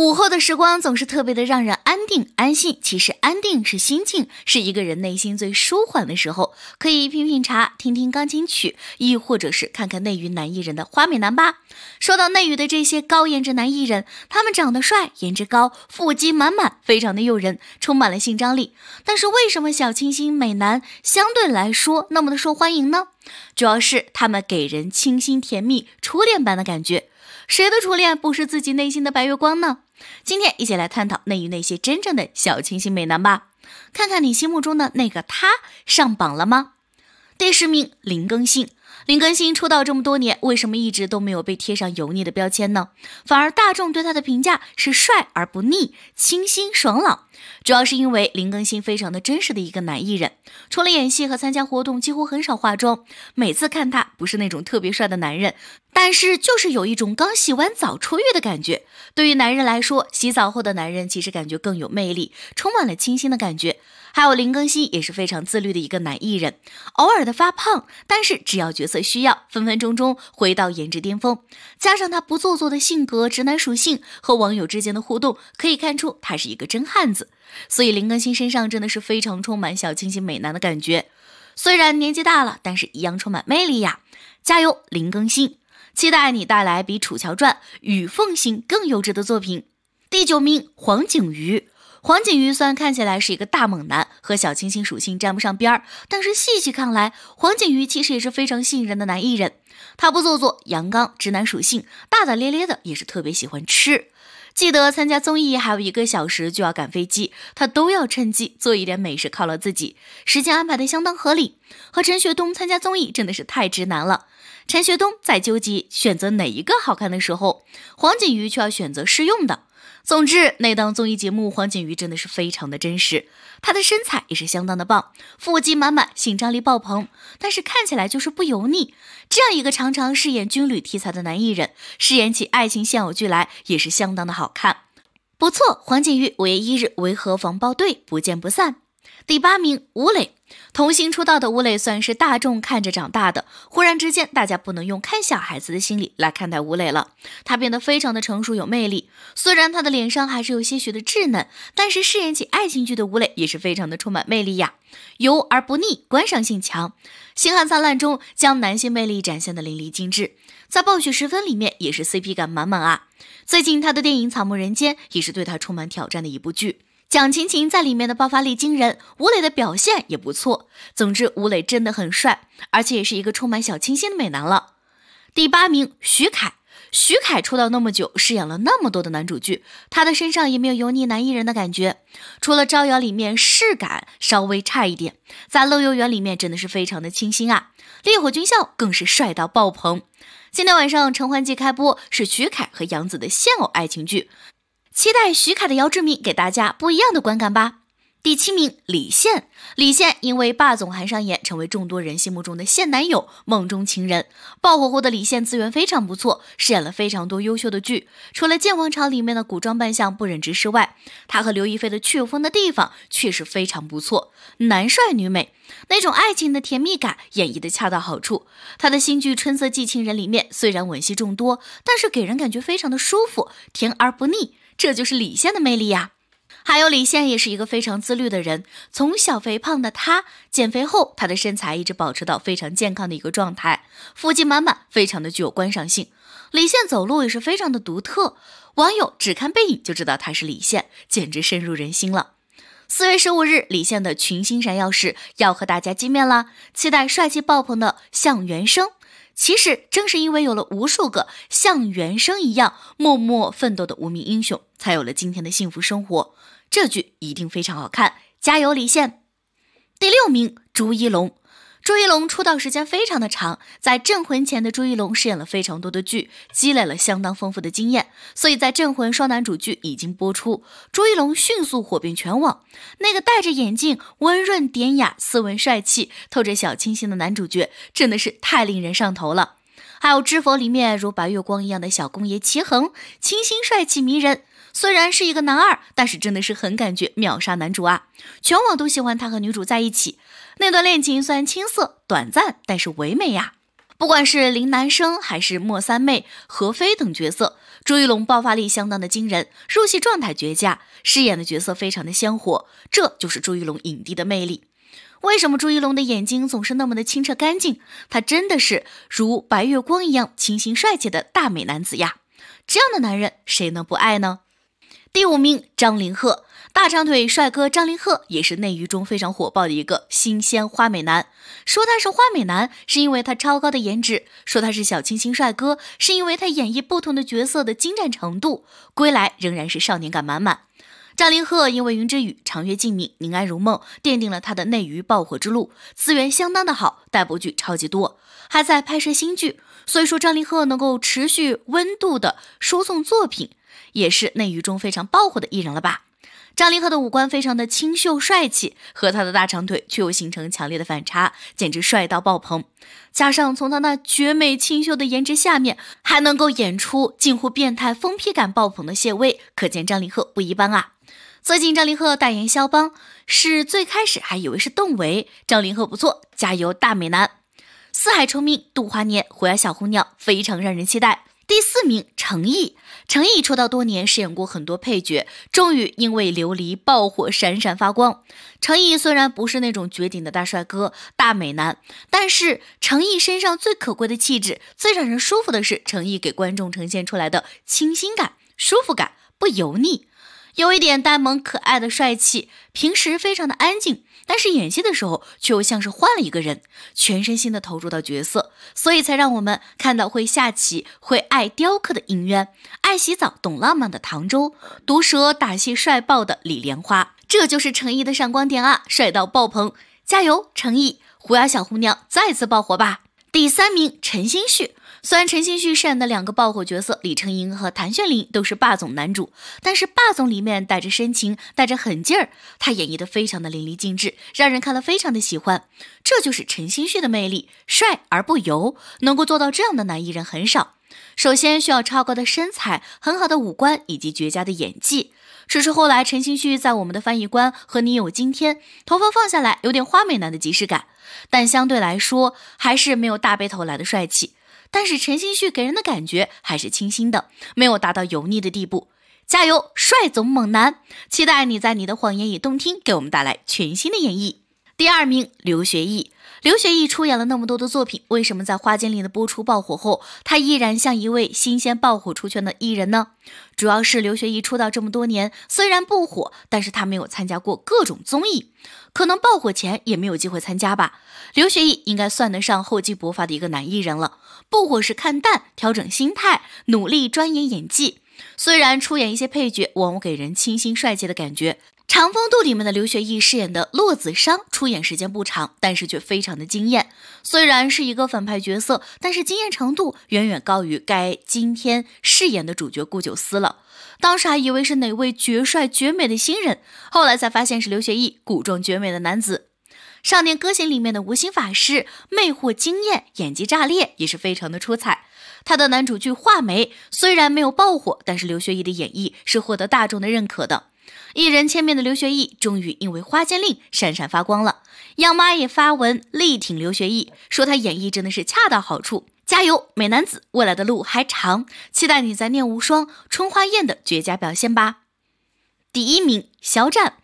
午后的时光总是特别的让人安定安心，其实安定是心境，是一个人内心最舒缓的时候，可以品品茶，听听钢琴曲，亦或者是看看内娱男艺人的花美男吧。说到内娱的这些高颜值男艺人，他们长得帅，颜值高，腹肌满满，非常的诱人，充满了性张力。但是为什么小清新美男相对来说那么的受欢迎呢？主要是他们给人清新甜蜜、初恋般的感觉。谁的初恋不是自己内心的白月光呢？今天一起来探讨内娱那些真正的小清新美男吧，看看你心目中的那个他上榜了吗？第十名林更新。林更新出道这么多年，为什么一直都没有被贴上油腻的标签呢？反而大众对他的评价是帅而不腻，清新爽朗。主要是因为林更新非常的真实的一个男艺人，除了演戏和参加活动，几乎很少化妆。每次看他，不是那种特别帅的男人，但是就是有一种刚洗完澡出浴的感觉。对于男人来说，洗澡后的男人其实感觉更有魅力，充满了清新的感觉。还有林更新也是非常自律的一个男艺人，偶尔的发胖，但是只要角色需要，分分钟钟回到颜值巅峰。加上他不做作的性格、直男属性和网友之间的互动，可以看出他是一个真汉子。所以林更新身上真的是非常充满小清新美男的感觉，虽然年纪大了，但是一样充满魅力呀！加油，林更新，期待你带来比《楚乔传》《与《凤行》更优质的作品。第九名，黄景瑜。黄景瑜虽然看起来是一个大猛男，和小清新属性沾不上边儿，但是细细看来，黄景瑜其实也是非常吸引人的男艺人。他不做作，阳刚，直男属性，大大咧咧的，也是特别喜欢吃。记得参加综艺还有一个小时就要赶飞机，他都要趁机做一点美食犒劳自己，时间安排的相当合理。和陈学冬参加综艺真的是太直男了。陈学冬在纠结选择哪一个好看的时候，黄景瑜却要选择试用的。总之，那档综艺节目黄景瑜真的是非常的真实，他的身材也是相当的棒，腹肌满满，性张力爆棚，但是看起来就是不油腻。这样一个常常饰演军旅题材的男艺人，饰演起爱情现偶剧来也是相当的好看。不错，黄景瑜五月一日维和防暴队，不见不散。第八名，吴磊，童星出道的吴磊算是大众看着长大的。忽然之间，大家不能用看小孩子的心理来看待吴磊了。他变得非常的成熟有魅力，虽然他的脸上还是有些许的稚嫩，但是饰演起爱情剧的吴磊也是非常的充满魅力呀，油而不腻，观赏性强。《星汉灿烂》中将男性魅力展现的淋漓尽致，在《暴雪时分》里面也是 CP 感满满啊。最近他的电影《草木人间》也是对他充满挑战的一部剧。蒋勤勤在里面的爆发力惊人，吴磊的表现也不错。总之，吴磊真的很帅，而且也是一个充满小清新的美男了。第八名，徐凯。徐凯出道那么久，饰演了那么多的男主剧，他的身上也没有油腻男艺人的感觉。除了《招摇》里面视感稍微差一点，在《漏游园》里面真的是非常的清新啊，《烈火军校》更是帅到爆棚。今天晚上《承欢记》开播，是徐凯和杨紫的现偶爱情剧。期待徐凯的姚志明给大家不一样的观感吧。第七名李现，李现因为霸总韩商言成为众多人心目中的现男友、梦中情人。爆火后的李现资源非常不错，饰演了非常多优秀的剧。除了《剑王朝》里面的古装扮相不忍直视外，他和刘亦菲的《去风》的地方确实非常不错，男帅女美，那种爱情的甜蜜感演绎的恰到好处。他的新剧《春色寄情人》里面虽然吻戏众多，但是给人感觉非常的舒服，甜而不腻。这就是李现的魅力呀！还有李现也是一个非常自律的人，从小肥胖的他减肥后，他的身材一直保持到非常健康的一个状态，腹肌满满，非常的具有观赏性。李现走路也是非常的独特，网友只看背影就知道他是李现，简直深入人心了。四月十五日，李现的群星闪耀时要和大家见面啦！期待帅气爆棚的向原生。其实正是因为有了无数个像原生一样默默奋斗的无名英雄，才有了今天的幸福生活。这句一定非常好看，加油，李现！第六名，朱一龙。朱一龙出道时间非常的长，在《镇魂》前的朱一龙饰演了非常多的剧，积累了相当丰富的经验，所以在《镇魂》双男主剧已经播出，朱一龙迅速火遍全网。那个戴着眼镜、温润典雅、斯文帅气、透着小清新的男主角，真的是太令人上头了。还有《知否》里面如白月光一样的小公爷齐衡，清新帅气迷人。虽然是一个男二，但是真的是很感觉秒杀男主啊！全网都喜欢他和女主在一起那段恋情，虽然青涩、短暂，但是唯美呀！不管是林南生还是莫三妹、何飞等角色，朱一龙爆发力相当的惊人，入戏状态绝佳，饰演的角色非常的鲜活，这就是朱一龙影帝的魅力。为什么朱一龙的眼睛总是那么的清澈干净？他真的是如白月光一样清新帅气的大美男子呀！这样的男人谁能不爱呢？第五名，张凌赫，大长腿帅哥张凌赫也是内娱中非常火爆的一个新鲜花美男。说他是花美男，是因为他超高的颜值；说他是小清新帅哥，是因为他演绎不同的角色的精湛程度。归来仍然是少年感满满。张凌赫因为《云之羽》《长月烬明》《宁安如梦》奠定了他的内娱爆火之路，资源相当的好，待播剧超级多，还在拍摄新剧。所以说，张凌赫能够持续温度的输送作品。也是内娱中非常爆火的艺人了吧？张凌赫的五官非常的清秀帅气，和他的大长腿却又形成强烈的反差，简直帅到爆棚。加上从他那绝美清秀的颜值下面，还能够演出近乎变态疯批感爆棚的谢威，可见张凌赫不一般啊！最近张凌赫代言肖邦，是最开始还以为是邓为。张凌赫不错，加油大美男！四海重明度华年，虎牙小红鸟，非常让人期待。第四名，成毅。成毅出道多年，饰演过很多配角，终于因为《琉璃》爆火，闪闪发光。成毅虽然不是那种绝顶的大帅哥、大美男，但是成毅身上最可贵的气质，最让人舒服的是成毅给观众呈现出来的清新感、舒服感，不油腻，有一点呆萌可爱的帅气，平时非常的安静。但是演戏的时候，却又像是换了一个人，全身心的投入到角色，所以才让我们看到会下棋、会爱雕刻的殷渊，爱洗澡、懂浪漫的唐周，毒舌打戏帅爆的李莲花。这就是成毅的闪光点啊，帅到爆棚！加油，成毅！狐妖小红娘再次爆火吧！第三名，陈心旭。虽然陈星旭饰演的两个爆火角色李承鄞和谭炫霖都是霸总男主，但是霸总里面带着深情，带着狠劲儿，他演绎的非常的淋漓尽致，让人看了非常的喜欢。这就是陈星旭的魅力，帅而不油，能够做到这样的男艺人很少。首先需要超高的身材、很好的五官以及绝佳的演技。只是后来陈星旭在《我们的翻译官》和《你有今天》，头发放下来有点花美男的即视感，但相对来说还是没有大背头来的帅气。但是陈星旭给人的感觉还是清新的，没有达到油腻的地步。加油，帅总猛男，期待你在《你的谎言与动听》给我们带来全新的演绎。第二名，刘学义。刘学义出演了那么多的作品，为什么在《花间令》的播出爆火后，他依然像一位新鲜爆火出圈的艺人呢？主要是刘学义出道这么多年，虽然不火，但是他没有参加过各种综艺，可能爆火前也没有机会参加吧。刘学义应该算得上厚积薄发的一个男艺人了。不火是看淡，调整心态，努力钻研演技。虽然出演一些配角，往往给人清新帅气的感觉。长风渡里面的刘学义饰演的骆子商出演时间不长，但是却非常的惊艳。虽然是一个反派角色，但是惊艳程度远远高于该今天饰演的主角顾九思了。当时还以为是哪位绝帅绝美的新人，后来才发现是刘学义古装绝美的男子。少年歌行里面的无心法师魅惑惊艳，演技炸裂，也是非常的出彩。他的男主剧画眉虽然没有爆火，但是刘学义的演绎是获得大众的认可的。一人千面的刘学义终于因为《花间令》闪闪发光了，央妈也发文力挺刘学义，说他演绎真的是恰到好处，加油，美男子，未来的路还长，期待你在《念无双》《春花宴》的绝佳表现吧。第一名，肖战，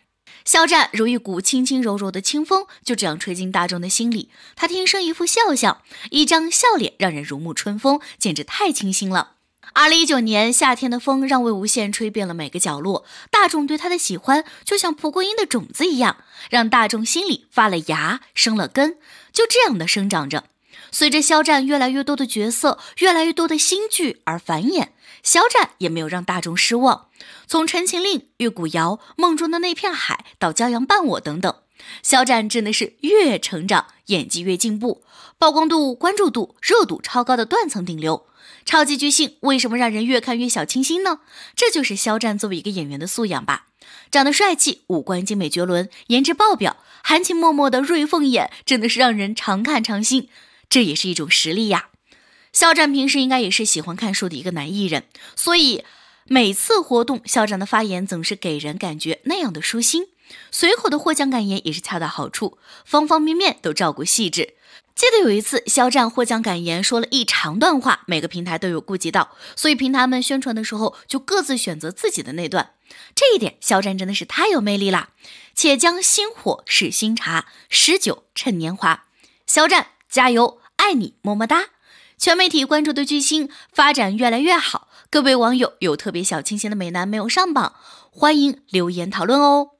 肖战如一股轻轻柔柔的清风，就这样吹进大众的心里。他天生一副笑相，一张笑脸让人如沐春风，简直太清新了。二零一九年夏天的风让魏无羡吹遍了每个角落，大众对他的喜欢就像蒲公英的种子一样，让大众心里发了芽，生了根，就这样的生长着。随着肖战越来越多的角色，越来越多的新剧而繁衍，肖战也没有让大众失望，从《陈情令》《玉骨遥》《梦中的那片海》到《骄阳伴我》等等。肖战真的是越成长，演技越进步，曝光度、关注度、热度超高的断层顶流，超级巨星，为什么让人越看越小清新呢？这就是肖战作为一个演员的素养吧。长得帅气，五官精美绝伦，颜值爆表，含情脉脉的瑞凤眼，真的是让人常看常新。这也是一种实力呀。肖战平时应该也是喜欢看书的一个男艺人，所以每次活动，肖战的发言总是给人感觉那样的舒心。随口的获奖感言也是恰到好处，方方面面都照顾细致。记得有一次，肖战获奖感言说了一长段话，每个平台都有顾及到，所以平台们宣传的时候就各自选择自己的那段。这一点，肖战真的是太有魅力啦！且将新火试新茶，诗酒趁年华。肖战加油，爱你么么哒！全媒体关注的巨星发展越来越好，各位网友有特别小清新的美男没有上榜，欢迎留言讨论哦。